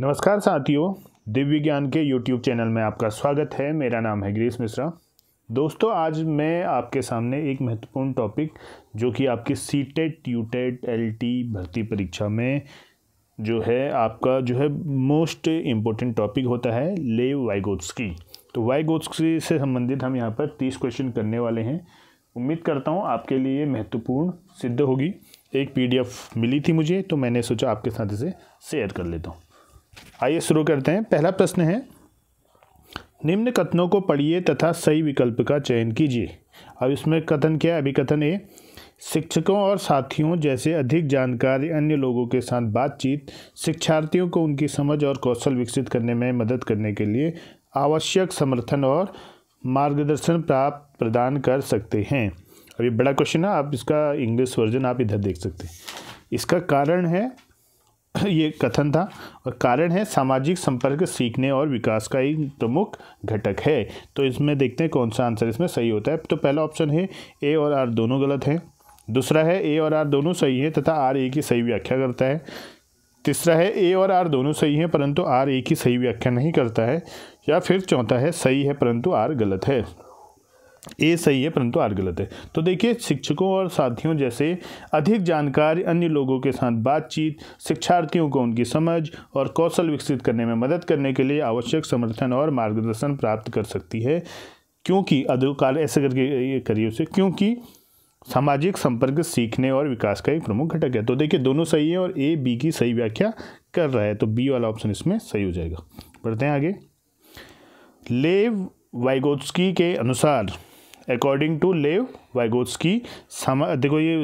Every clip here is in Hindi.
नमस्कार साथियों दिव्य ज्ञान के यूट्यूब चैनल में आपका स्वागत है मेरा नाम है गिरीश मिश्रा दोस्तों आज मैं आपके सामने एक महत्वपूर्ण टॉपिक जो कि आपकी C TET U TET L T भर्ती परीक्षा में जो है आपका जो है मोस्ट इम्पोर्टेंट टॉपिक होता है ले वाइगोत्सकी तो वाइगोत्सकी से संबंधित हम यहाँ पर तीस क्वेश्चन करने वाले हैं उम्मीद करता हूँ आपके लिए महत्वपूर्ण सिद्ध होगी एक पीडीएफ मिली थी मुझे तो मैंने सोचा आपके साथ इसे शेयर कर लेता हूँ आइए शुरू करते हैं पहला प्रश्न है निम्न कथनों को पढ़िए तथा सही विकल्प का चयन कीजिए अब इसमें कथन क्या है अभी कथन ए शिक्षकों और साथियों जैसे अधिक जानकारी अन्य लोगों के साथ बातचीत शिक्षार्थियों को उनकी समझ और कौशल विकसित करने में मदद करने के लिए आवश्यक समर्थन और मार्गदर्शन प्राप्त प्रदान कर सकते हैं अभी बड़ा क्वेश्चन है आप इसका इंग्लिश वर्जन आप इधर देख सकते हैं इसका कारण है ये कथन था और कारण है सामाजिक संपर्क सीखने और विकास का एक प्रमुख घटक है तो इसमें देखते हैं कौन सा आंसर इसमें सही होता है तो पहला ऑप्शन है ए और आर दोनों गलत हैं दूसरा है ए और आर दोनों सही हैं तथा आर ए की सही व्याख्या करता है तीसरा है ए और आर दोनों सही हैं परंतु आर ए की सही व्याख्या नहीं करता है या फिर चौथा है सही है परंतु आर गलत है ए सही है परंतु आर गलत है तो देखिए शिक्षकों और साथियों जैसे अधिक जानकार अन्य लोगों के साथ बातचीत शिक्षार्थियों को उनकी समझ और कौशल विकसित करने में मदद करने के लिए आवश्यक समर्थन और मार्गदर्शन प्राप्त कर सकती है क्योंकि अधिकार ऐसे करके ये करिए उसे क्योंकि सामाजिक संपर्क सीखने और विकास का एक प्रमुख घटक है तो देखिए दोनों सही है और ए बी की सही व्याख्या कर रहा है तो बी वाला ऑप्शन इसमें सही हो जाएगा बढ़ते हैं आगे लेव वाइगोत्स्की के अनुसार अकॉर्डिंग टू लेव वाइगोत्स्की समा देखो ये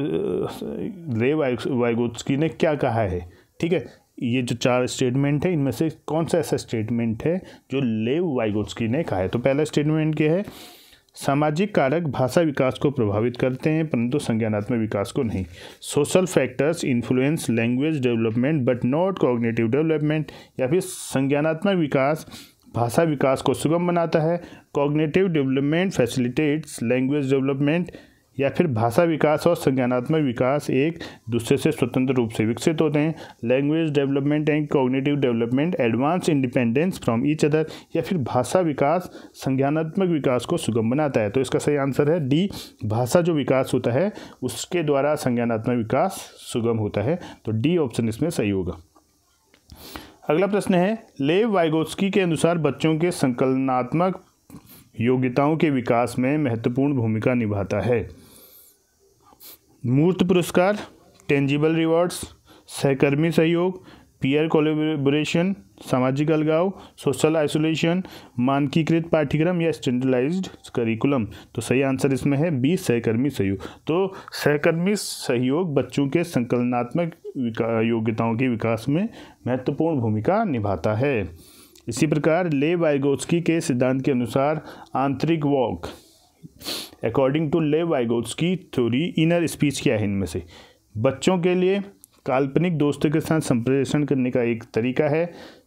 लेव वाइगोत्स्की ने क्या कहा है ठीक है ये जो चार स्टेटमेंट है इनमें से कौन सा ऐसा स्टेटमेंट है जो लेव वाइगोत्स्की ने कहा है तो पहला स्टेटमेंट क्या है सामाजिक कारक भाषा विकास को प्रभावित करते हैं परंतु संज्ञानात्मक विकास को नहीं social factors influence language development but not cognitive development या फिर संज्ञानात्मक विकास भाषा विकास को सुगम बनाता है cognitive development facilitates language development या फिर भाषा विकास और संज्ञानात्मक विकास एक दूसरे से स्वतंत्र रूप से विकसित होते हैं language development and cognitive development advance independence from each other या फिर भाषा विकास संज्ञानात्मक विकास को सुगम बनाता है तो इसका सही आंसर है डी भाषा जो विकास होता है उसके द्वारा संज्ञानात्मक विकास सुगम होता है तो डी ऑप्शन इसमें सही होगा अगला प्रश्न है लेव वाइगोस्की के अनुसार बच्चों के संकलनात्मक योग्यताओं के विकास में महत्वपूर्ण भूमिका निभाता है मूर्त पुरस्कार टेंजिबल रिवॉर्ड्स सहकर्मी सहयोग पीयर कोलेबोरेशन सामाजिक अलगाव सोशल आइसोलेशन मानकीकृत पाठ्यक्रम या स्टैंडर्डाइज्ड करिकुलम तो सही आंसर इसमें है बी सहकर्मी सहयोग तो सहकर्मी सहयोग बच्चों के संकलनात्मक योग्यताओं के विकास में महत्वपूर्ण भूमिका निभाता है इसी प्रकार ले वाइगोत्सकी के सिद्धांत के अनुसार आंतरिक वॉक according to Lev Vygotsky theory inner speech क्या है इनमें से बच्चों के लिए काल्पनिक दोस्तों के साथ संप्रेषण करने का एक तरीका है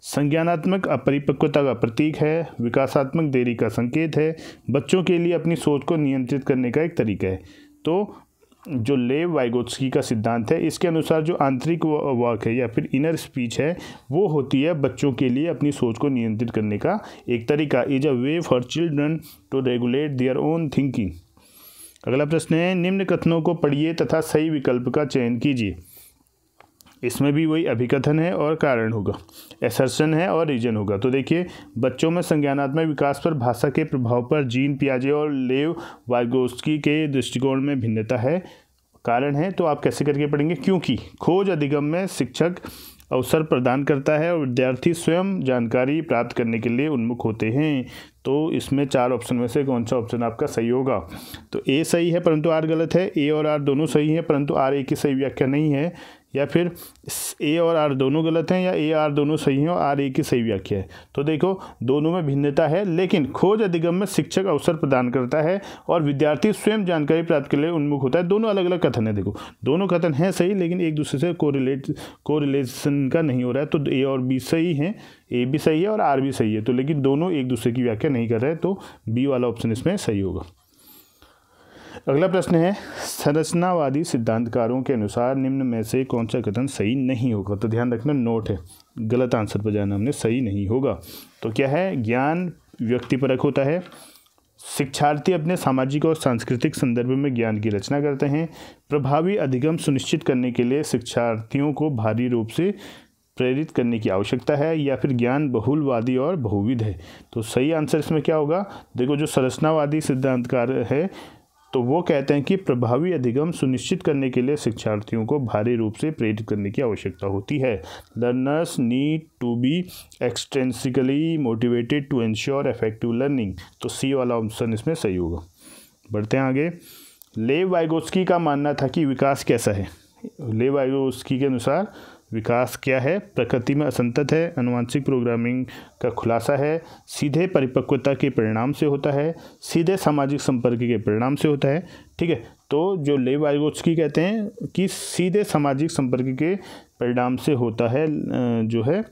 संज्ञानात्मक अपरिपक्वता का प्रतीक है विकासात्मक देरी का संकेत है बच्चों के लिए अपनी सोच को नियंत्रित करने का एक तरीका है तो जो लेव वाइगोत्सकी का सिद्धांत है इसके अनुसार जो आंतरिक वाक है या फिर इनर स्पीच है वो होती है बच्चों के लिए अपनी सोच को नियंत्रित करने का एक तरीका is a way for children to regulate their own thinking अगला प्रश्न है निम्न कथनों को पढ़िए तथा सही विकल्प का चयन कीजिए इसमें भी वही अभिकथन है और कारण होगा एसर्सन है और रीजन होगा तो देखिए बच्चों में संज्ञानात्मक विकास पर भाषा के प्रभाव पर जीन पियाजे और लेव वाइगोस्की के दृष्टिकोण में भिन्नता है कारण है तो आप कैसे करके पढ़ेंगे क्योंकि खोज अधिगम में शिक्षक अवसर प्रदान करता है और विद्यार्थी स्वयं जानकारी प्राप्त करने के लिए उन्मुख होते हैं तो इसमें चार ऑप्शन में से कौन सा ऑप्शन आपका सही होगा तो ए सही है परंतु आर गलत है ए और आर दोनों सही है परंतु आर ए की सही व्याख्या नहीं है या फिर ए और आर दोनों गलत हैं या ए आर दोनों सही हैं और आर ए की सही व्याख्या है तो देखो दोनों में भिन्नता है लेकिन खोज अधिगम में शिक्षक अवसर प्रदान करता है और विद्यार्थी स्वयं जानकारी प्राप्त के लिए उन्मुख होता है दोनों अलग अलग कथन है देखो दोनों कथन हैं सही लेकिन एक दूसरे से कोरिलेट कोरिलेशन का नहीं हो रहा है तो ए और बी सही हैं ए भी सही है और आर भी सही है तो लेकिन दोनों एक दूसरे की व्याख्या नहीं कर रहे तो बी वाला ऑप्शन इसमें सही होगा अगला प्रश्न है संरचनावादी सिद्धांतकारों के अनुसार निम्न में से कौन सा कथन सही नहीं होगा तो ध्यान रखना नोट है गलत आंसर पर जाना हमने सही नहीं होगा तो क्या है ज्ञान व्यक्तिपरक होता है शिक्षार्थी अपने सामाजिक और सांस्कृतिक संदर्भ में ज्ञान की रचना करते हैं प्रभावी अधिगम सुनिश्चित करने के लिए शिक्षार्थियों को भारी रूप से प्रेरित करने की आवश्यकता है या फिर ज्ञान बहुलवादी और बहुविध है तो सही आंसर इसमें क्या होगा देखो जो संरचनावादी सिद्धांतकार है तो वो कहते हैं कि प्रभावी अधिगम सुनिश्चित करने के लिए शिक्षार्थियों को भारी रूप से प्रेरित करने की आवश्यकता होती है learners need to be extrinsically motivated to ensure effective learning तो सी वाला ऑप्शन इसमें सही होगा बढ़ते हैं आगे लेव वाइगोस्की का मानना था कि विकास कैसा है लेव वाइगोस्की के अनुसार विकास क्या है प्रकृति में असंतत है अनुवांशिक प्रोग्रामिंग का खुलासा है सीधे परिपक्वता के परिणाम से होता है सीधे सामाजिक संपर्क के परिणाम से होता है ठीक है तो जो लेव आयगोत्सकी कहते हैं कि सीधे सामाजिक संपर्क के परिणाम से होता है जो है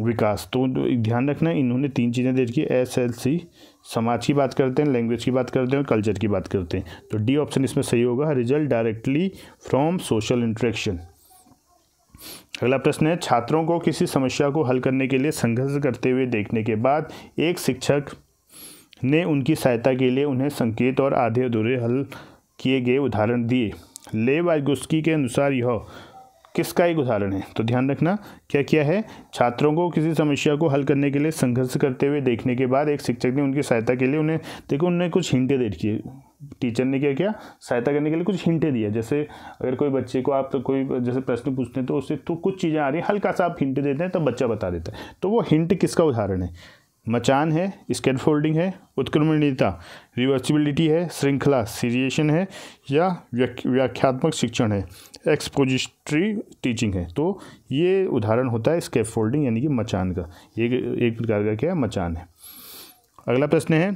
विकास तो ध्यान रखना इन्होंने तीन चीज़ें दे है एस एल सी समाज की बात करते हैं लैंग्वेज की बात करते हैं और कल्चर की बात करते हैं तो डी ऑप्शन इसमें सही होगा result directly from social interaction अगला प्रश्न है छात्रों को किसी समस्या को हल करने के लिए संघर्ष करते हुए देखने के बाद एक शिक्षक ने उनकी सहायता के लिए उन्हें संकेत और आधे अधूरे हल किए गए उदाहरण दिए ले वायगुस्की के अनुसार यह किसका एक उदाहरण है तो ध्यान रखना क्या क्या है छात्रों को किसी समस्या को हल करने के लिए संघर्ष करते हुए देखने के बाद एक शिक्षक ने उनकी सहायता के लिए उन्हें देखो उन्हें कुछ हिंटे दे रखी टीचर ने क्या किया सहायता करने के लिए कुछ हिंटे दिया जैसे अगर कोई बच्चे को आप तो कोई जैसे प्रश्न पूछते हैं तो उससे तो कुछ चीज़ें आ रही हैं हल्का सा आप हिंट देते हैं तब तो बच्चा बता देता है तो वो हिंट किसका उदाहरण है मचान है स्केट फोल्डिंग है उत्क्रमणीयता रिवर्सिबिलिटी है श्रृंखला सीरिएशन है या व्याख्यात्मक शिक्षण है एक्सपोजिस्ट्री टीचिंग है तो ये उदाहरण होता है स्केप फोल्डिंग यानी कि मचान का एक एक प्रकार का क्या है मचान है अगला प्रश्न है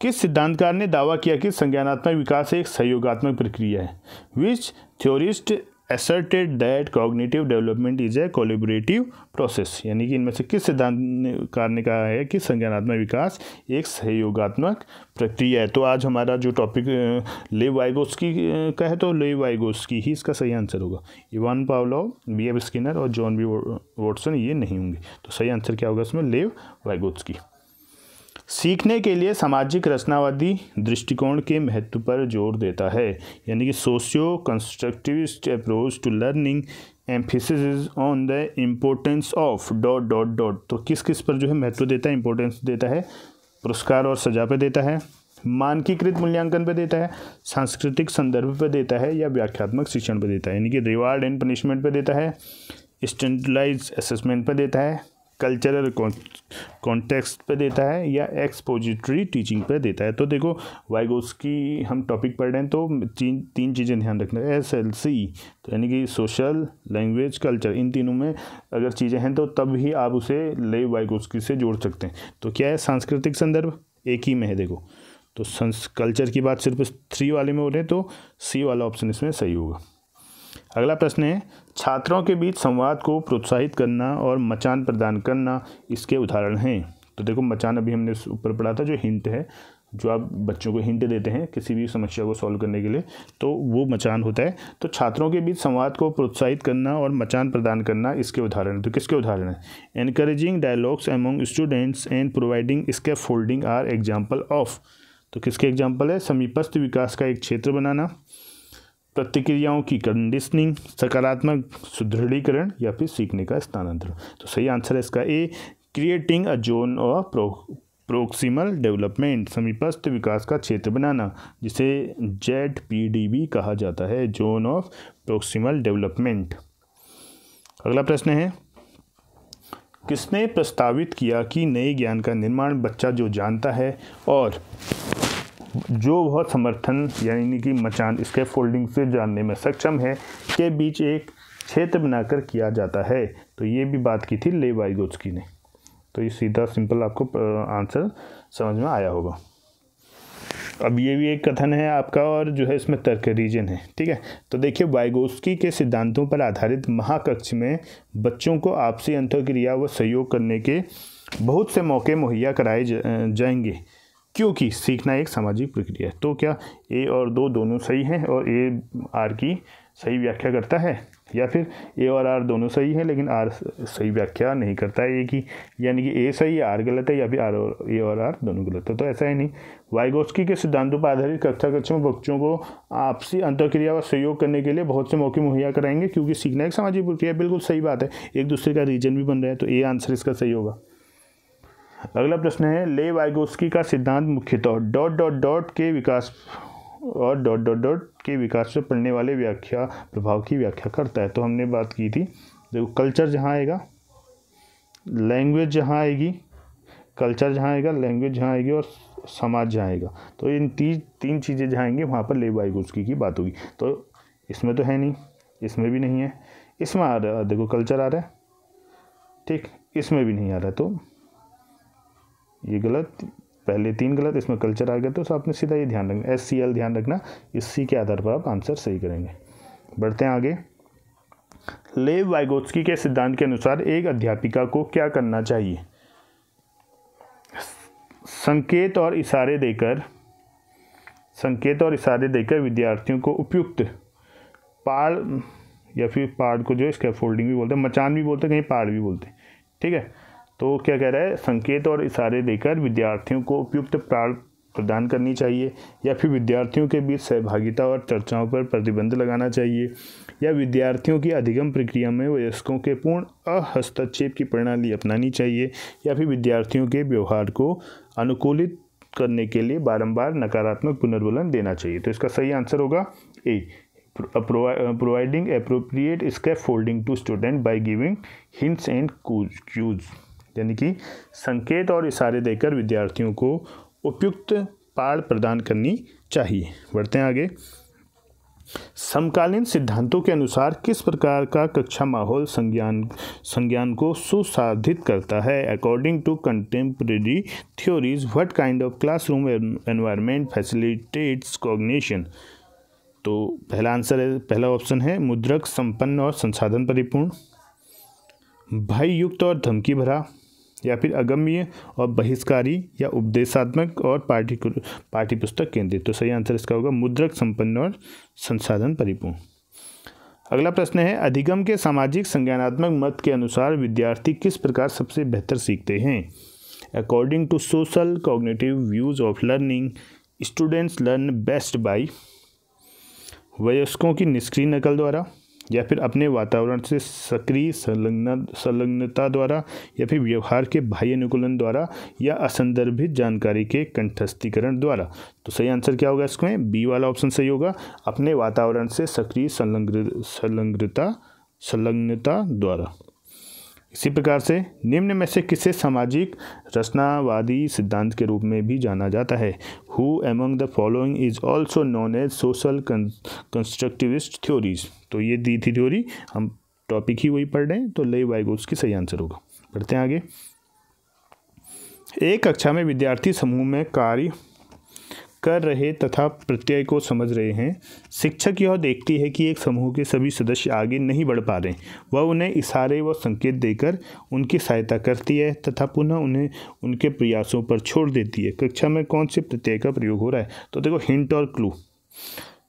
किस सिद्धांतकार ने दावा किया कि संज्ञानात्मक विकास एक सहयोगात्मक प्रक्रिया है which theorist asserted that cognitive development is a collaborative process यानी कि इनमें से किस सिद्धांतकार ने कहा है कि संज्ञानात्मक विकास एक सहयोगात्मक प्रक्रिया है तो आज हमारा जो टॉपिक लेव वाइगोस की कहे तो लेव की ही इसका सही आंसर होगा Ivan Pavlov B F Skinner और जॉन बी वॉटसन ये नहीं होंगे तो सही आंसर क्या होगा इसमें लेव की सीखने के लिए सामाजिक रचनावादी दृष्टिकोण के महत्व पर जोर देता है यानी कि socio constructivist approach to learning emphasis on the importance of dot dot dot तो किस किस पर जो है महत्व देता है इम्पोर्टेंस देता है पुरस्कार और सजा पे देता है मानकीकृत मूल्यांकन पे देता है सांस्कृतिक संदर्भ पे देता है या व्याख्यात्मक शिक्षण पे देता है यानी कि रिवार्ड एंड पनिशमेंट पे देता है स्टैंडलाइज असेसमेंट पे देता है कल्चरल कॉन्टेक्स्ट पे देता है या एक्सपोजिटरी टीचिंग पे देता है तो देखो वाइगोस्की हम टॉपिक पढ़ रहे हैं तो तीन तीन चीज़ें ध्यान रखना है एस एल सी तो यानी कि सोशल लैंग्वेज कल्चर इन तीनों में अगर चीज़ें हैं तो तब ही आप उसे ले की से जोड़ सकते हैं तो क्या है सांस्कृतिक संदर्भ एक ही में है देखो तो संस कल्चर की बात सिर्फ थ्री वाले में हो रहे हैं तो सी वाला ऑप्शन इसमें सही होगा अगला प्रश्न है छात्रों के बीच संवाद को प्रोत्साहित करना और मचान प्रदान करना इसके उदाहरण हैं तो देखो मचान अभी हमने ऊपर पढ़ा था जो हिंट है जो आप बच्चों को हिंट देते हैं किसी भी समस्या को सॉल्व करने के लिए तो वो मचान होता है तो छात्रों के बीच संवाद को प्रोत्साहित करना और मचान प्रदान करना इसके उदाहरण तो किसके उदाहरण हैं encouraging dialogues among students and providing scaffolding are example of तो किसके एग्जाम्पल है समीपस्थ विकास का एक क्षेत्र बनाना प्रतिक्रियाओं की कंडीशनिंग सकारात्मक सुदृढ़ीकरण या फिर सीखने का स्थानांतरण तो सही आंसर है इसका A creating a zone of pro proximal development समीपस्थ विकास का क्षेत्र बनाना जिसे जेड पी डी बी कहा जाता है जोन ऑफ प्रोक्सीमल डेवलपमेंट अगला प्रश्न है किसने प्रस्तावित किया कि नए ज्ञान का निर्माण बच्चा जो जानता है और जो वह समर्थन यानी कि मचान इसके फोल्डिंग से जानने में सक्षम है के बीच एक क्षेत्र बनाकर किया जाता है तो ये भी बात की थी ले वाइगोत्सकी ने तो ये सीधा सिंपल आपको आंसर समझ में आया होगा अब ये भी एक कथन है आपका और जो है इसमें तर्क रीजन है ठीक है तो देखिए वाइगोस्की के सिद्धांतों पर आधारित महाकक्ष में बच्चों को आपसी अंतक्रिया व सहयोग करने के बहुत से मौके मुहैया कराए जाएंगे क्योंकि सीखना एक सामाजिक प्रक्रिया है तो क्या ए और दो दोनों सही हैं और ए आर की सही व्याख्या करता है या फिर ए और आर दोनों सही है लेकिन आर सही व्याख्या नहीं करता है ए की यानी कि ए सही है आर गलत है या फिर आर और ए और आर दोनों गलत है तो ऐसा ही नहीं वाइगोस्की के सिद्धांतों पर आधारित कक्षा कक्षा में बच्चों को आपसी अंतक्रिया व सहयोग करने के लिए बहुत से मौके मुहैया कराएंगे क्योंकि सीखना एक सामाजिक प्रक्रिया बिल्कुल सही बात है एक दूसरे का रीजन भी बन रहा है तो ए आंसर इसका सही होगा अगला प्रश्न है ले वाइगोस्की का सिद्धांत मुख्यतः डॉट डॉट डॉट के विकास और डॉट डॉट डॉट के विकास से पढ़ने वाले व्याख्या प्रभाव की व्याख्या करता है तो हमने बात की थी देखो कल्चर जहाँ आएगा लैंग्वेज जहाँ आएगी कल्चर जहाँ आएगा लैंग्वेज जहाँ आएगी और समाज जहाँ आएगा तो इन तीन तीन चीज़ें जहाँ आएंगी वहाँ पर ले वाइगोस्की की बात होगी तो इसमें तो है नहीं इसमें भी नहीं है इसमें आ रहा देखो कल्चर आ रहा है ठीक इसमें भी नहीं आ रहा तो ये गलत पहले तीन गलत इसमें कल्चर आ गया तो आपने सीधा ये ध्यान रखना एस सी एल ध्यान रखना इस सी के आधार पर आप आंसर सही करेंगे बढ़ते हैं आगे लेव वाइगोत्स्की के सिद्धांत के अनुसार एक अध्यापिका को क्या करना चाहिए संकेत और इशारे देकर संकेत और इशारे देकर विद्यार्थियों को उपयुक्त पाड़ या फिर पाड़ को जो है फोल्डिंग भी बोलते हैं मचान भी बोलते हैं कहीं पाड़ भी बोलते हैं ठीक है तो क्या कह रहा है संकेत और इशारे देकर विद्यार्थियों को उपयुक्त प्राण प्रदान करनी चाहिए या फिर विद्यार्थियों के बीच सहभागिता और चर्चाओं पर प्रतिबंध लगाना चाहिए या विद्यार्थियों की अधिगम प्रक्रिया में वयस्कों के पूर्ण अहस्तक्षेप की प्रणाली अपनानी चाहिए या फिर विद्यार्थियों के व्यवहार को अनुकूलित करने के लिए बारंबार नकारात्मक पुनर्वलन देना चाहिए तो इसका सही आंसर होगा A providing appropriate scaffolding to student by giving hints and cues यानी कि संकेत और इशारे देकर विद्यार्थियों को उपयुक्त पाठ प्रदान करनी चाहिए बढ़ते हैं आगे समकालीन सिद्धांतों के अनुसार किस प्रकार का कक्षा माहौल संज्ञान संज्ञान को सुसाधित करता है according to contemporary theories what kind of classroom environment facilitates cognition तो पहला आंसर है पहला ऑप्शन है मुद्रक संपन्न और संसाधन परिपूर्ण युक्त और धमकी भरा या फिर अगम्य और बहिष्कारी या उपदेशात्मक और पाठ्य पाठ्य पुस्तक केंद्रित तो सही आंसर इसका होगा मुद्रक संपन्न और संसाधन परिपूर्ण अगला प्रश्न है अधिगम के सामाजिक संज्ञानात्मक मत के अनुसार विद्यार्थी किस प्रकार सबसे बेहतर सीखते हैं according to social cognitive views of learning students learn best by वयस्कों की निष्क्रिय नकल द्वारा या फिर अपने वातावरण से सक्रिय संलग्न संलग्नता द्वारा या फिर व्यवहार के बाह्य अनुकूलन द्वारा या असंदर्भित जानकारी के कंठस्थीकरण द्वारा तो सही आंसर क्या होगा इसमें बी वाला ऑप्शन सही होगा अपने वातावरण से सक्रिय संलग्न संलग्नता संलग्नता द्वारा इसी प्रकार से निम्न में से किसे सामाजिक रचनावादी सिद्धांत के रूप में भी जाना जाता है who among the following is also known as social constructivist theories तो ये दी थी थ्योरी हम टॉपिक ही वही पढ़ रहे हैं तो ले वाइगोस की सही आंसर होगा पढ़ते हैं आगे एक कक्षा में विद्यार्थी समूह में कार्य कर रहे तथा प्रत्यय को समझ रहे हैं शिक्षक यह देखती है कि एक समूह के सभी सदस्य आगे नहीं बढ़ पा रहे वह उन्हें इशारे व संकेत देकर उनकी सहायता करती है तथा पुनः उन्हें उनके प्रयासों पर छोड़ देती है कक्षा में कौन से प्रत्यय का प्रयोग हो रहा है तो देखो हिंट और क्लू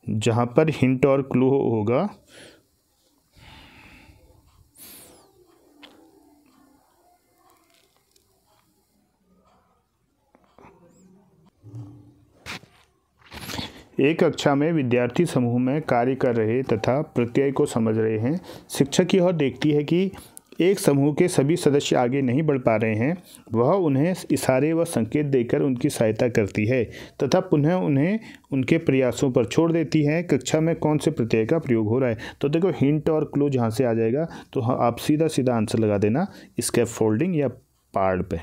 जहाँ पर हिंट और क्लू होगा हो एक कक्षा में विद्यार्थी समूह में कार्य कर रहे तथा प्रत्यय को समझ रहे हैं शिक्षक यह देखती है कि एक समूह के सभी सदस्य आगे नहीं बढ़ पा रहे हैं वह उन्हें इशारे व संकेत देकर उनकी सहायता करती है तथा पुनः उन्हें उनके प्रयासों पर छोड़ देती है कक्षा में कौन से प्रत्यय का प्रयोग हो रहा है तो देखो हिंट और क्लू जहाँ से आ जाएगा तो हाँ, आप सीधा सीधा आंसर लगा देना इसके फोल्डिंग या पार्ड पे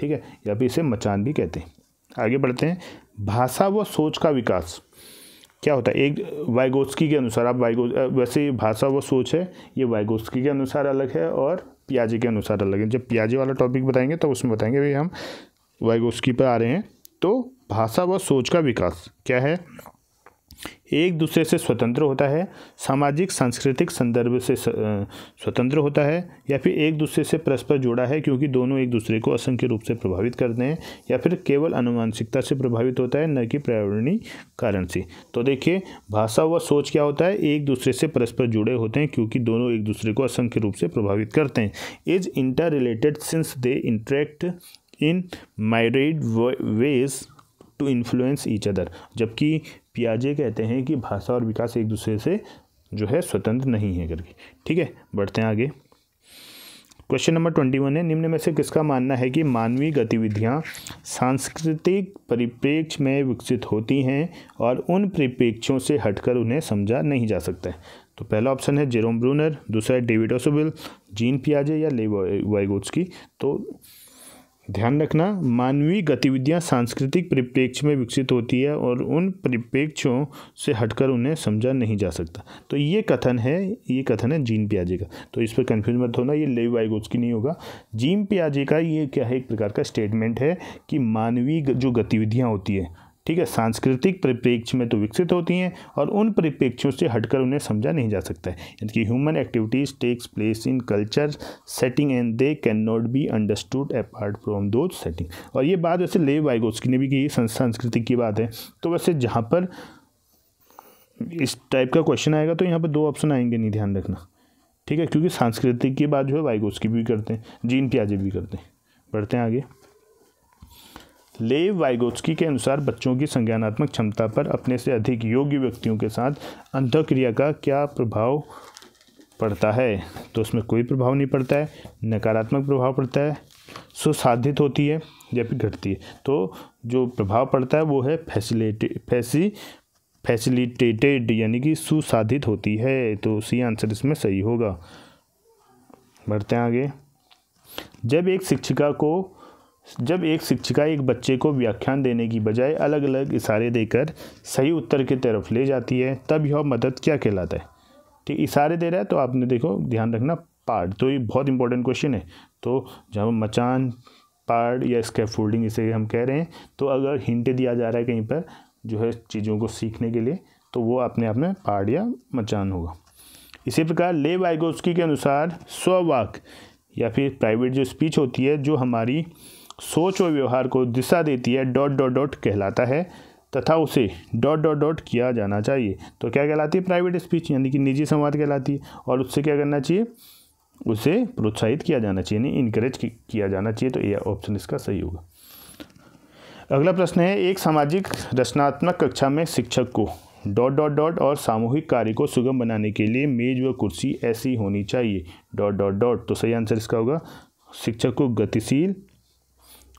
ठीक है या फिर इसे मचान भी कहते हैं आगे बढ़ते हैं भाषा व सोच का विकास क्या होता है एक वाइगोस्की के अनुसार आप वाइगो वैसे भाषा व सोच है ये वाइगोस्की के अनुसार अलग है और प्याजी के अनुसार अलग है जब प्याजी वाला टॉपिक बताएंगे तो उसमें बताएंगे भाई हम वाइगोस्की पर आ रहे हैं तो भाषा व सोच का विकास क्या है एक दूसरे से स्वतंत्र होता है सामाजिक सांस्कृतिक संदर्भ से स्वतंत्र होता है या फिर एक दूसरे से परस्पर जुड़ा है क्योंकि दोनों एक दूसरे को असंख्य रूप से प्रभावित करते हैं या फिर केवल अनुमानसिकता से प्रभावित होता है न कि पर्यावरणीय कारण से तो देखिए भाषा व सोच क्या होता है एक दूसरे से परस्पर जुड़े होते हैं क्योंकि दोनों एक दूसरे को असंख्य रूप से प्रभावित करते हैं is inter related since they interact in myriad ways to influence each other जबकि पियाजे कहते हैं कि भाषा और विकास एक दूसरे से जो है स्वतंत्र नहीं है करके ठीक है बढ़ते हैं आगे क्वेश्चन नंबर ट्वेंटी वन है निम्न में से किसका मानना है कि मानवीय गतिविधियां सांस्कृतिक परिप्रेक्ष्य में विकसित होती हैं और उन परिप्रेक्ष्यों से हटकर उन्हें समझा नहीं जा सकता है तो पहला ऑप्शन है जेरोम ब्रूनर दूसरा है डेविड ओसोबिल जीन पियाजे या ले की तो ध्यान रखना मानवीय गतिविधियां सांस्कृतिक परिप्रेक्ष्य में विकसित होती है और उन परिप्रेक्ष्यों से हटकर उन्हें समझा नहीं जा सकता तो ये कथन है ये कथन है जीन प्याजे का तो इस पर कन्फ्यूज मत होना ये लेव की नहीं होगा जीन प्याजे का ये क्या है एक प्रकार का स्टेटमेंट है कि मानवीय जो गतिविधियाँ होती है ठीक है सांस्कृतिक परिप्रेक्ष्य में तो विकसित होती हैं और उन परिप्रेक्ष्यों से हटकर उन्हें समझा नहीं जा सकता है यानी कि human activities takes place in culture setting and they can not be understood apart from those setting और ये बात वैसे लेव वाइगोस्की ने भी की सांस्कृतिक की बात है तो वैसे जहाँ पर इस टाइप का क्वेश्चन आएगा तो यहाँ पर दो ऑप्शन आएंगे नहीं ध्यान रखना ठीक है क्योंकि सांस्कृतिक की बात जो है वाइगोस्की भी करते हैं जीन प्याजे भी करते हैं बढ़ते हैं आगे लेव वाइगोत्स्की के अनुसार बच्चों की संज्ञानात्मक क्षमता पर अपने से अधिक योग्य व्यक्तियों के साथ अंतक्रिया का क्या प्रभाव पड़ता है तो उसमें कोई प्रभाव नहीं पड़ता है नकारात्मक प्रभाव पड़ता है सुसाधित होती है या फिर घटती है तो जो प्रभाव पड़ता है वो है फैसिलिटे फैसी फैसिलिटेटेड यानी कि सुसाधित होती है तो सी आंसर इसमें सही होगा बढ़ते हैं आगे जब एक शिक्षिका को जब एक शिक्षिका एक बच्चे को व्याख्यान देने की बजाय अलग अलग इशारे देकर सही उत्तर की तरफ ले जाती है तब यह मदद क्या कहलाता है ठीक इशारे दे रहा है तो आपने देखो ध्यान रखना पार्ट तो ये बहुत इंपॉर्टेंट क्वेश्चन है तो जब मचान पार्ट या स्केप फोल्डिंग इसे हम कह रहे हैं तो अगर हिंट दिया जा रहा है कहीं पर जो है चीज़ों को सीखने के लिए तो वो अपने आप में पार्ट या मचान होगा इसी प्रकार ले वाइगोस्की के अनुसार स्ववाक या फिर प्राइवेट जो स्पीच होती है जो हमारी सोच और व्यवहार को दिशा देती है डॉट डॉट डॉट कहलाता है तथा उसे डॉट डॉट डॉट किया जाना चाहिए तो क्या कहलाती है प्राइवेट स्पीच यानी कि निजी संवाद कहलाती है और उससे क्या करना चाहिए उसे प्रोत्साहित किया जाना चाहिए यानी इनक्रेज किया जाना चाहिए तो ये ऑप्शन इसका सही होगा अगला प्रश्न है एक सामाजिक रचनात्मक कक्षा में शिक्षक को डॉट डॉट डॉट और सामूहिक कार्य को सुगम बनाने के लिए मेज व कुर्सी ऐसी होनी चाहिए डॉट डॉट डॉट तो सही आंसर इसका होगा शिक्षक को गतिशील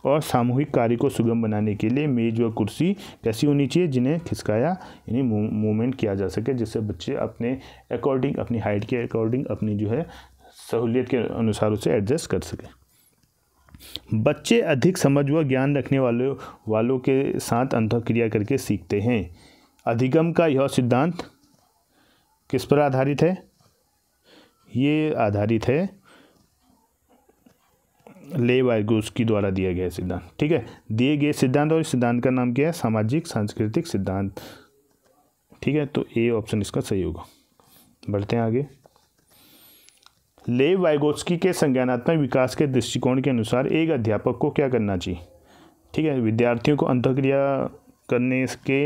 और सामूहिक कार्य को सुगम बनाने के लिए मेज व कुर्सी कैसी होनी चाहिए जिन्हें खिसकाया यानी मूवमेंट किया जा सके जिससे बच्चे अपने अकॉर्डिंग अपनी हाइट के अकॉर्डिंग अपनी जो है सहूलियत के अनुसार उसे एडजस्ट कर सकें बच्चे अधिक समझ व ज्ञान रखने वाले वालों के साथ अंतक्रिया करके सीखते हैं अधिगम का यह सिद्धांत किस पर आधारित है ये आधारित है ले वायगोस की द्वारा दिया गया सिद्धांत ठीक है दिए गए सिद्धांत और इस सिद्धांत का नाम क्या है सामाजिक सांस्कृतिक सिद्धांत ठीक है तो ए ऑप्शन इसका सही होगा बढ़ते हैं आगे ले वायगोस्की के संज्ञानात्मक विकास के दृष्टिकोण के अनुसार एक अध्यापक को क्या करना चाहिए ठीक है विद्यार्थियों को अंतक्रिया करने के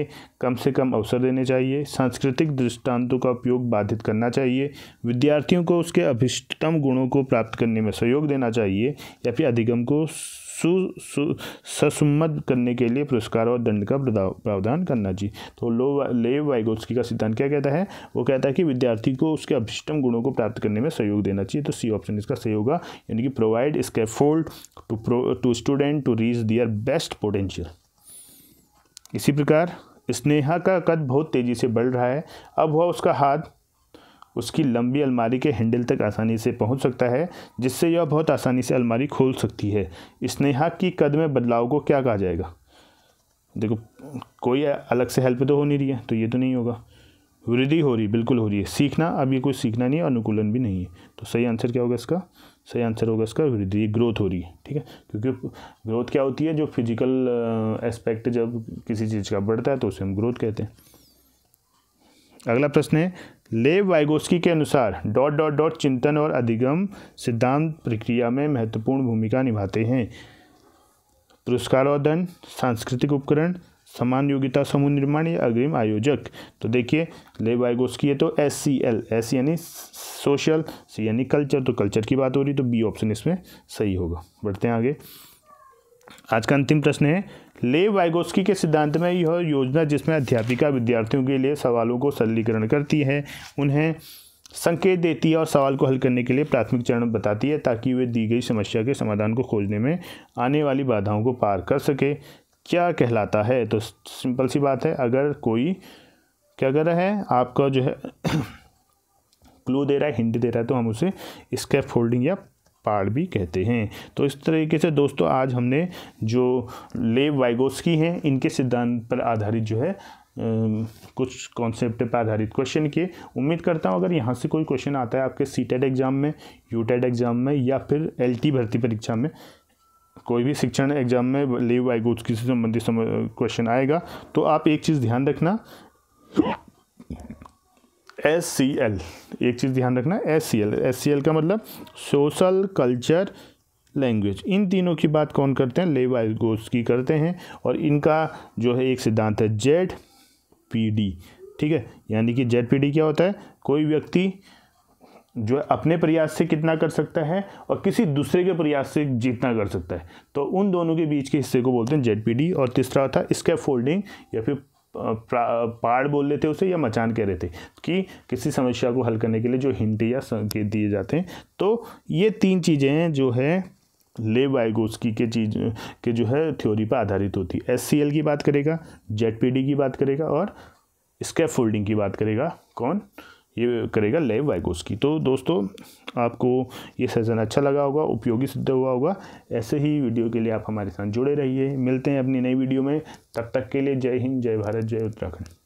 कम से कम अवसर देने चाहिए सांस्कृतिक दृष्टांतों का उपयोग बाधित करना चाहिए विद्यार्थियों को उसके अभिष्टतम गुणों को प्राप्त करने में सहयोग देना चाहिए या फिर अधिगम को सु, सु ससुम्मत करने के लिए पुरस्कार और दंड का प्रावधान करना चाहिए तो लो ले वाइगोत्सकी का सिद्धांत क्या कहता है वो कहता है कि विद्यार्थी को उसके अभिष्टम गुणों को प्राप्त करने में सहयोग देना चाहिए तो सी ऑप्शन इसका सही होगा यानी कि provide scaffold to to student to reach their best potential इसी प्रकार स्नेहा का कद बहुत तेज़ी से बढ़ रहा है अब वह उसका हाथ उसकी लंबी अलमारी के हैंडल तक आसानी से पहुंच सकता है जिससे यह बहुत आसानी से अलमारी खोल सकती है स्नेहा की कद में बदलाव को क्या कहा जाएगा देखो कोई अलग से हेल्प तो हो नहीं रही है तो ये तो नहीं होगा वृद्धि हो रही बिल्कुल हो रही है सीखना अब ये कुछ सीखना नहीं है अनुकूलन भी नहीं है तो सही आंसर क्या होगा इसका सही आंसर होगा इसका वृद्धि ग्रोथ हो रही है ठीक है क्योंकि ग्रोथ क्या होती है जो फिजिकल एस्पेक्ट जब किसी चीज़ का बढ़ता है तो उसे हम ग्रोथ कहते हैं अगला प्रश्न है लेव वाइगोस्की के अनुसार डॉट डॉट डॉट चिंतन और अधिगम सिद्धांत प्रक्रिया में महत्वपूर्ण भूमिका निभाते हैं पुरस्कारोदन सांस्कृतिक उपकरण समान योग्यता समूह निर्माण या अग्रिम आयोजक तो देखिए ले बायोस की है तो एस सी एल एस यानी सोशल सी यानी कल्चर तो कल्चर की बात हो रही तो बी ऑप्शन इसमें सही होगा बढ़ते हैं आगे आज का अंतिम प्रश्न है ले वाइगोस्की के सिद्धांत में यह योजना जिसमें अध्यापिका विद्यार्थियों के लिए सवालों को सरलीकरण करती है उन्हें संकेत देती है और सवाल को हल करने के लिए प्राथमिक चरण बताती है ताकि वे दी गई समस्या के समाधान को खोजने में आने वाली बाधाओं को पार कर सके क्या कहलाता है तो सिंपल सी बात है अगर कोई क्या कर रहा है आपका जो है क्लू दे रहा है हिंट दे रहा है तो हम उसे स्कैप फोल्डिंग या पाड़ भी कहते हैं तो इस तरीके से दोस्तों आज हमने जो लेव वाइगोस्की हैं इनके सिद्धांत पर आधारित जो है कुछ कॉन्सेप्ट पर आधारित क्वेश्चन किए उम्मीद करता हूँ अगर यहाँ से कोई क्वेश्चन आता है आपके सी एग्ज़ाम e में यू एग्ज़ाम e में या फिर एल e भर्ती परीक्षा में कोई भी शिक्षण एग्जाम में लीव बाई उसकी किसी संबंधित क्वेश्चन आएगा तो आप एक चीज़ ध्यान रखना एस सी एल एक चीज़ ध्यान रखना S C L S C L का मतलब सोशल कल्चर लैंग्वेज इन तीनों की बात कौन करते हैं आई गोस की करते हैं और इनका जो है एक सिद्धांत है जेड पी डी ठीक है यानी कि जेड पी डी क्या होता है कोई व्यक्ति जो है अपने प्रयास से कितना कर सकता है और किसी दूसरे के प्रयास से जितना कर सकता है तो उन दोनों के बीच के हिस्से को बोलते हैं जेड और तीसरा था स्कैप फोल्डिंग या फिर पहाड़ बोल लेते उसे या मचान कह रहे थे कि किसी समस्या को हल करने के लिए जो हिंट या संकेत दिए जाते हैं तो ये तीन चीज़ें हैं जो है ले वाइगोस्की के चीज के जो है थ्योरी पर आधारित होती है एस सी एल की बात करेगा जेड पी डी की बात करेगा और फोल्डिंग की बात करेगा कौन ये करेगा लेव वाइगोस्की तो दोस्तों आपको ये सेशन अच्छा लगा होगा उपयोगी सिद्ध हुआ होगा ऐसे ही वीडियो के लिए आप हमारे साथ जुड़े रहिए मिलते हैं अपनी नई वीडियो में तब तक, तक के लिए जय हिंद जय भारत जय उत्तराखंड